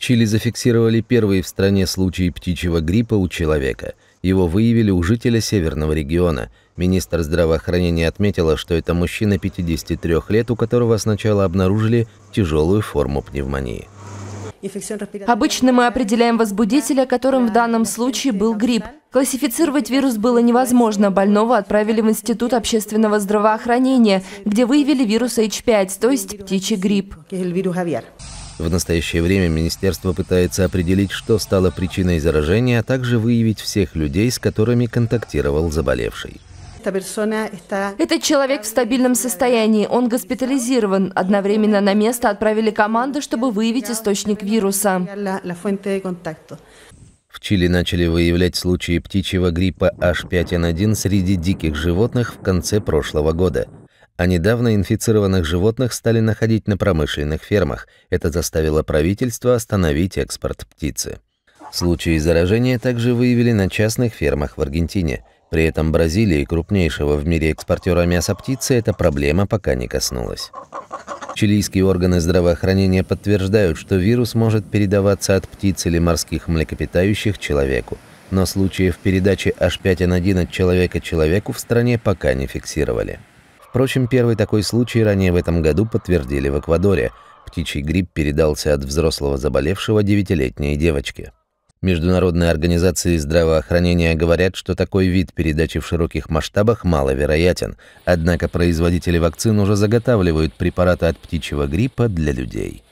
Чили зафиксировали первые в стране случаи птичьего гриппа у человека. Его выявили у жителя северного региона. Министр здравоохранения отметила, что это мужчина 53 лет, у которого сначала обнаружили тяжелую форму пневмонии. Обычно мы определяем возбудителя, которым в данном случае был грипп. Классифицировать вирус было невозможно. Больного отправили в Институт общественного здравоохранения, где выявили вирус H5, то есть птичий грипп. В настоящее время министерство пытается определить, что стало причиной заражения, а также выявить всех людей, с которыми контактировал заболевший. Этот человек в стабильном состоянии, он госпитализирован. Одновременно на место отправили команду, чтобы выявить источник вируса. В Чили начали выявлять случаи птичьего гриппа H5N1 среди диких животных в конце прошлого года – а недавно инфицированных животных стали находить на промышленных фермах. Это заставило правительство остановить экспорт птицы. Случаи заражения также выявили на частных фермах в Аргентине. При этом Бразилии, крупнейшего в мире экспортера мяса птицы, эта проблема пока не коснулась. Чилийские органы здравоохранения подтверждают, что вирус может передаваться от птиц или морских млекопитающих человеку. Но случаев передачи H5N1 от человека человеку в стране пока не фиксировали. Впрочем, первый такой случай ранее в этом году подтвердили в Эквадоре. Птичий грипп передался от взрослого заболевшего девятилетней девочки. Международные организации здравоохранения говорят, что такой вид передачи в широких масштабах маловероятен, однако производители вакцин уже заготавливают препараты от птичьего гриппа для людей.